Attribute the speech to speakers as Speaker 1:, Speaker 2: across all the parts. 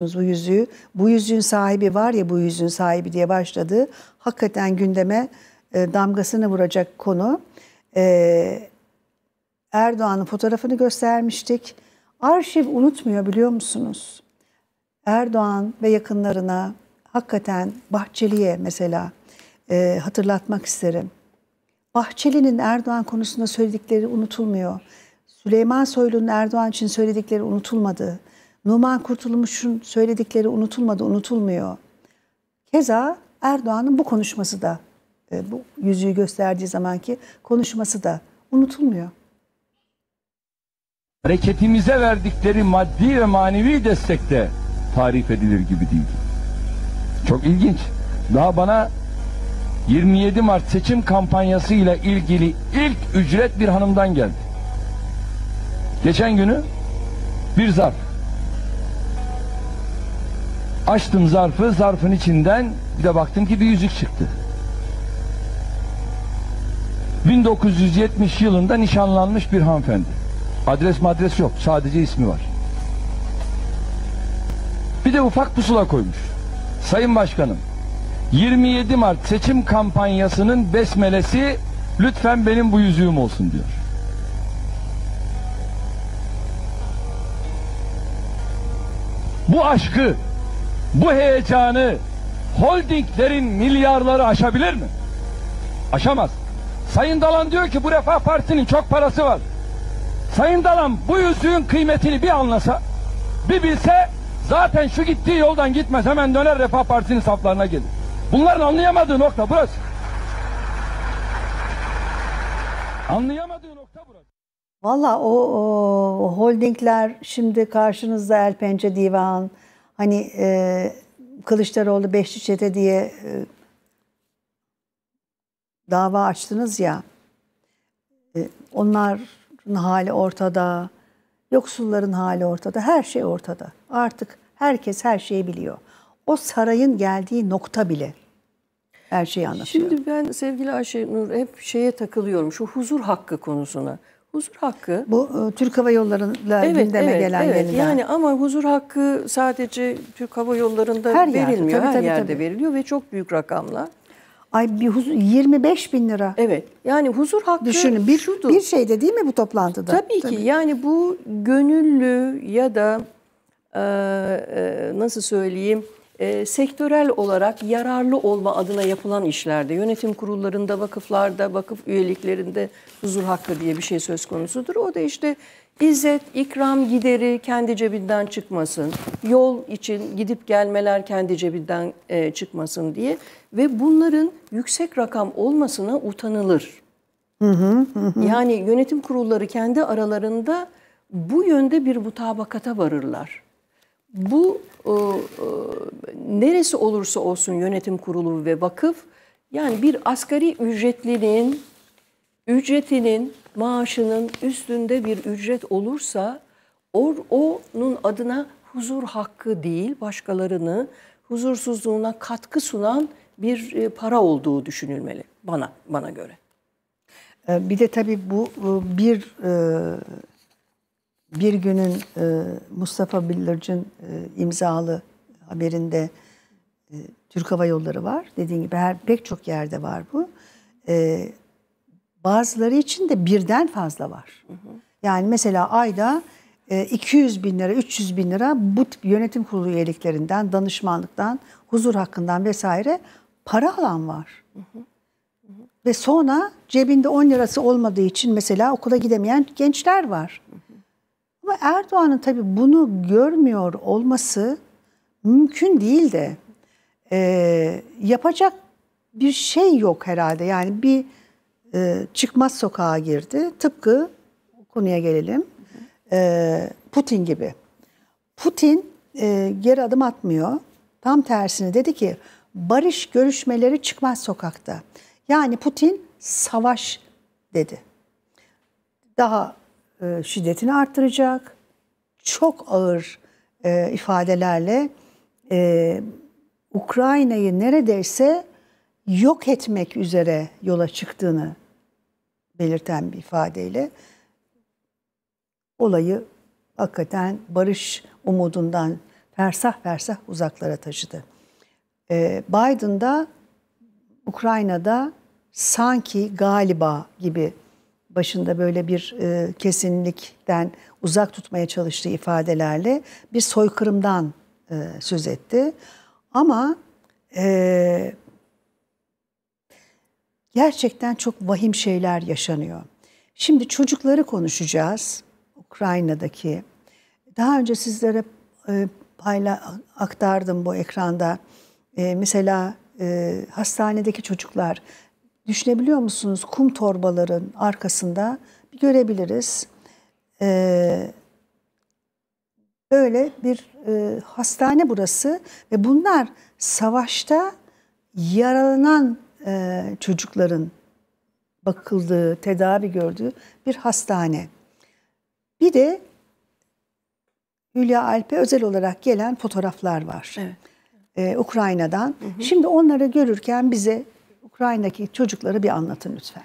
Speaker 1: bu yüzüğü. Bu yüzüğün sahibi var ya bu yüzüğün sahibi diye başladığı hakikaten gündeme e, damgasını vuracak konu. E, Erdoğan'ın fotoğrafını göstermiştik. Arşiv unutmuyor biliyor musunuz? Erdoğan ve yakınlarına hakikaten Bahçeli'ye mesela e, hatırlatmak isterim. Bahçeli'nin Erdoğan konusunda söyledikleri unutulmuyor. Süleyman Soylu'nun Erdoğan için söyledikleri unutulmadı. Numan Kurtulmuş'un söyledikleri unutulmadı, unutulmuyor. Keza Erdoğan'ın bu konuşması da, e, bu yüzüğü gösterdiği zamanki konuşması da unutulmuyor.
Speaker 2: Hareketimize verdikleri maddi ve manevi destekte tarif edilir gibi değil. Çok ilginç. Daha bana 27 Mart seçim kampanyasıyla ilgili ilk ücret bir hanımdan geldi. Geçen günü bir zarf. Açtım zarfı, zarfın içinden bir de baktım ki bir yüzük çıktı. 1970 yılında nişanlanmış bir hanımefendi. Adres madres yok, sadece ismi var. Bir de ufak pusula koymuş. Sayın Başkanım, 27 Mart seçim kampanyasının besmelesi lütfen benim bu yüzüğüm olsun diyor. Bu aşkı bu heyecanı holdinglerin milyarları aşabilir mi? Aşamaz. Sayın Dalan diyor ki bu Refah Partisi'nin çok parası var. Sayın Dalan bu yüzüğün kıymetini bir anlasa, bir bilse zaten şu gittiği yoldan gitmez hemen döner Refah Partisi'nin saflarına gelir. Bunların anlayamadığı nokta burası. Anlayamadığı nokta burası.
Speaker 1: Valla o, o holdingler şimdi karşınızda El Divan, Hani e, Kılıçdaroğlu Beşli Çete diye e, dava açtınız ya. E, onların hali ortada. Yoksulların hali ortada. Her şey ortada. Artık herkes her şeyi biliyor. O sarayın geldiği nokta bile her şeyi anlatıyor.
Speaker 3: Şimdi ben sevgili Ayşe Nur hep şeye takılıyorum şu huzur hakkı konusuna huzur hakkı. Bu e, Türk Hava Yolları'yla evet, gündeme evet, gelen evet. yeniden. Yani ama huzur hakkı sadece Türk Hava Yolları'nda her verilmiyor. Yer, tabii, her tabii, yerde tabii. veriliyor ve çok büyük rakamlar.
Speaker 1: Ay bir huzur 25 bin lira. Evet. Yani huzur hakkı Düşünün bir, şudur. bir şeyde değil mi bu toplantıda? Tabii, tabii. ki. Yani bu gönüllü ya da e, e
Speaker 3: nasıl söyleyeyim e, sektörel olarak yararlı olma adına yapılan işlerde, yönetim kurullarında, vakıflarda, vakıf üyeliklerinde huzur hakkı diye bir şey söz konusudur. O da işte İzzet, ikram gideri kendi cebinden çıkmasın, yol için gidip gelmeler kendi cebinden e, çıkmasın diye ve bunların yüksek rakam olmasına utanılır.
Speaker 1: Hı hı, hı. Yani
Speaker 3: yönetim kurulları kendi aralarında bu yönde bir mutabakata varırlar bu e, e, neresi olursa olsun yönetim kurulu ve vakıf yani bir asgari ücretlinin ücretinin maaşının üstünde bir ücret olursa or, onun adına huzur hakkı değil başkalarını huzursuzluğuna katkı sunan bir e, para olduğu düşünülmeli bana bana göre.
Speaker 1: E, bir de tabii bu e, bir bir günün e, Mustafa Billirc'in e, imzalı haberinde e, Türk Hava Yolları var. Dediğim gibi her pek çok yerde var bu. E, bazıları için de birden fazla var. Hı hı. Yani mesela ayda 200 e, bin lira, 300 bin lira bu tip yönetim kurulu üyeliklerinden, danışmanlıktan, huzur hakkından vesaire para alan var. Hı hı. Ve sonra cebinde 10 lirası olmadığı için mesela okula gidemeyen gençler var. Ama Erdoğan'ın tabii bunu görmüyor olması mümkün değil de e, yapacak bir şey yok herhalde. Yani bir e, çıkmaz sokağa girdi. Tıpkı konuya gelelim. E, Putin gibi. Putin e, geri adım atmıyor. Tam tersini dedi ki barış görüşmeleri çıkmaz sokakta. Yani Putin savaş dedi. Daha e, şiddetini arttıracak. Çok ağır e, ifadelerle e, Ukrayna'yı neredeyse yok etmek üzere yola çıktığını belirten bir ifadeyle olayı hakikaten barış umudundan fersah fersah uzaklara taşıdı. Biden Biden'da Ukrayna'da sanki galiba gibi başında böyle bir e, kesinlikten uzak tutmaya çalıştığı ifadelerle bir soykırımdan e, söz etti. Ama e, gerçekten çok vahim şeyler yaşanıyor. Şimdi çocukları konuşacağız. Ukrayna'daki. Daha önce sizlere e, payla, aktardım bu ekranda. E, mesela e, hastanedeki çocuklar düşünebiliyor musunuz? Kum torbaların arkasında bir görebiliriz. Ee, böyle bir e, hastane burası ve bunlar savaşta yaralanan e, çocukların bakıldığı, tedavi gördüğü bir hastane. Bir de Hülya Alp'e özel olarak gelen fotoğraflar var. Evet. Ee, Ukrayna'dan. Hı hı. Şimdi onları görürken bize Ukrayna'daki çocukları bir anlatın lütfen.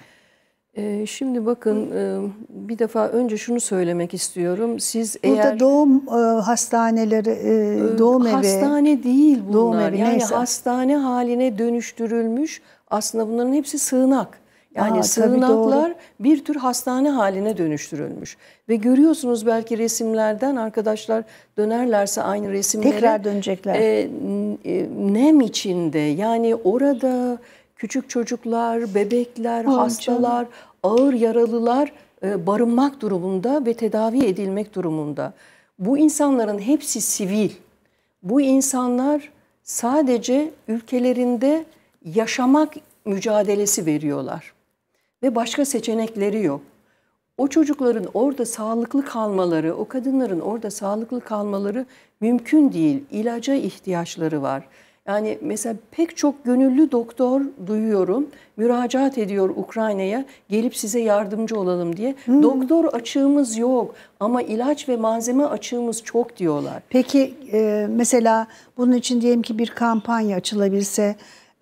Speaker 1: Ee, şimdi bakın e, bir defa önce şunu
Speaker 3: söylemek istiyorum. Siz Burada eğer
Speaker 1: doğum e, hastaneleri, e, ee, doğum hastane evi hastane değil bunlar. Doğum evi, yani neyse.
Speaker 3: hastane haline dönüştürülmüş. Aslında bunların hepsi sığınak. Yani Aa, sığınaklar bir tür hastane haline dönüştürülmüş. Ve görüyorsunuz belki resimlerden arkadaşlar dönerlerse aynı resimlere. Tekrar dönecekler. E, nem içinde yani orada küçük çocuklar, bebekler, Amcanım. hastalar, ağır yaralılar e, barınmak durumunda ve tedavi edilmek durumunda. Bu insanların hepsi sivil. Bu insanlar sadece ülkelerinde yaşamak mücadelesi veriyorlar ve başka seçenekleri yok. O çocukların orada sağlıklı kalmaları, o kadınların orada sağlıklı kalmaları mümkün değil. İlaca ihtiyaçları var. Yani mesela pek çok gönüllü doktor duyuyorum, müracaat ediyor Ukrayna'ya gelip size yardımcı olalım diye. Hmm. Doktor açığımız
Speaker 1: yok ama ilaç ve malzeme açığımız çok diyorlar. Peki e, mesela bunun için diyelim ki bir kampanya açılabilse,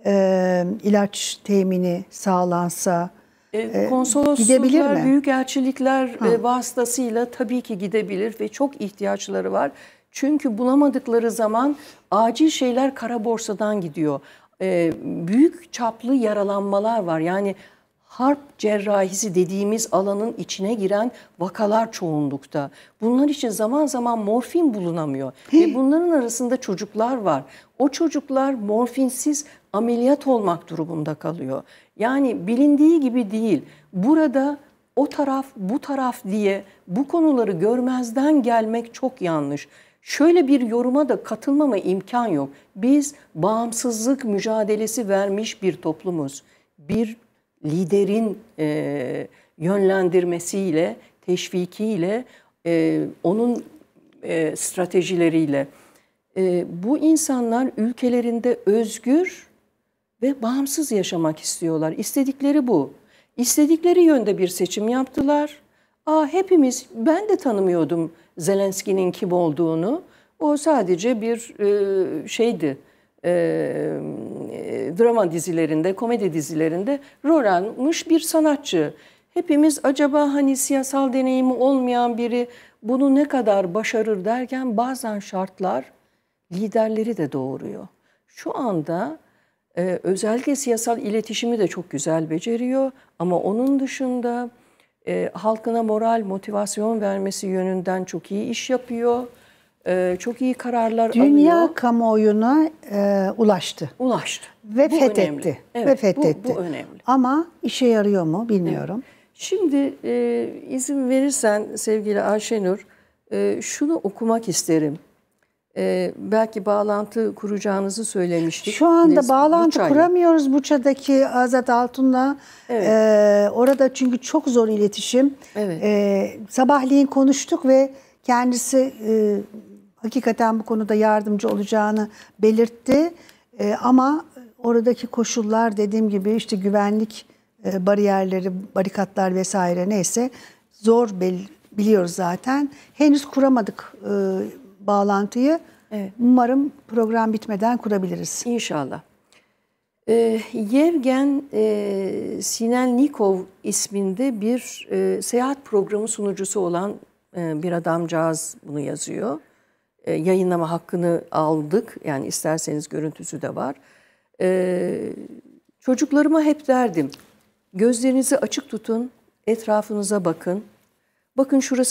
Speaker 1: e, ilaç temini sağlansa,
Speaker 3: e, e, konsolosluklar,
Speaker 1: büyükelçilikler ha. E,
Speaker 3: vasıtasıyla tabii ki gidebilir ve çok ihtiyaçları var. Çünkü bulamadıkları zaman acil şeyler kara borsadan gidiyor. E, büyük çaplı yaralanmalar var. Yani harp cerrahisi dediğimiz alanın içine giren vakalar çoğunlukta. Bunlar için zaman zaman morfin bulunamıyor. Ve bunların arasında çocuklar var. O çocuklar morfinsiz ameliyat olmak durumunda kalıyor. Yani bilindiği gibi değil. Burada o taraf bu taraf diye bu konuları görmezden gelmek çok yanlış. Şöyle bir yoruma da katılmama imkan yok. Biz bağımsızlık mücadelesi vermiş bir toplumuz. Bir liderin e, yönlendirmesiyle, teşvikiyle, e, onun e, stratejileriyle. E, bu insanlar ülkelerinde özgür ve bağımsız yaşamak istiyorlar. İstedikleri bu. İstedikleri yönde bir seçim yaptılar Aa, hepimiz, ben de tanımıyordum Zelenski'nin kim olduğunu. O sadece bir e, şeydi. E, e, drama dizilerinde, komedi dizilerinde rol almış bir sanatçı. Hepimiz acaba hani siyasal deneyimi olmayan biri bunu ne kadar başarır derken bazen şartlar liderleri de doğuruyor. Şu anda e, özellikle siyasal iletişimi de çok güzel beceriyor ama onun dışında e, halkına moral, motivasyon vermesi yönünden çok iyi iş yapıyor. E, çok iyi kararlar Dünya alıyor. Dünya
Speaker 1: kamuoyuna e, ulaştı. Ulaştı. Ve bu fethetti. Evet, Ve fethetti. Bu, bu önemli. Ama işe yarıyor mu bilmiyorum. Evet.
Speaker 3: Şimdi e, izin verirsen sevgili Ayşenur e, şunu okumak isterim e, belki bağlantı kuracağınızı söylemiştik. Şu anda bağlantı Buçayla.
Speaker 1: kuramıyoruz Buça'daki Azat Altun'la. Evet. E, orada çünkü çok zor iletişim. Evet. E, sabahleyin konuştuk ve kendisi e, hakikaten bu konuda yardımcı olacağını belirtti. E, ama oradaki koşullar dediğim gibi işte güvenlik e, bariyerleri, barikatlar vesaire neyse zor bel biliyoruz zaten. Henüz kuramadık e, bağlantıyı evet. umarım program bitmeden kurabiliriz. İnşallah. Ee, Yevgen
Speaker 3: e, Sinen Nikov isminde bir e, seyahat programı sunucusu olan e, bir adamcağız bunu yazıyor. E, yayınlama hakkını aldık. Yani isterseniz görüntüsü de var. E, çocuklarıma hep derdim.
Speaker 1: Gözlerinizi açık tutun, etrafınıza bakın. Bakın şurası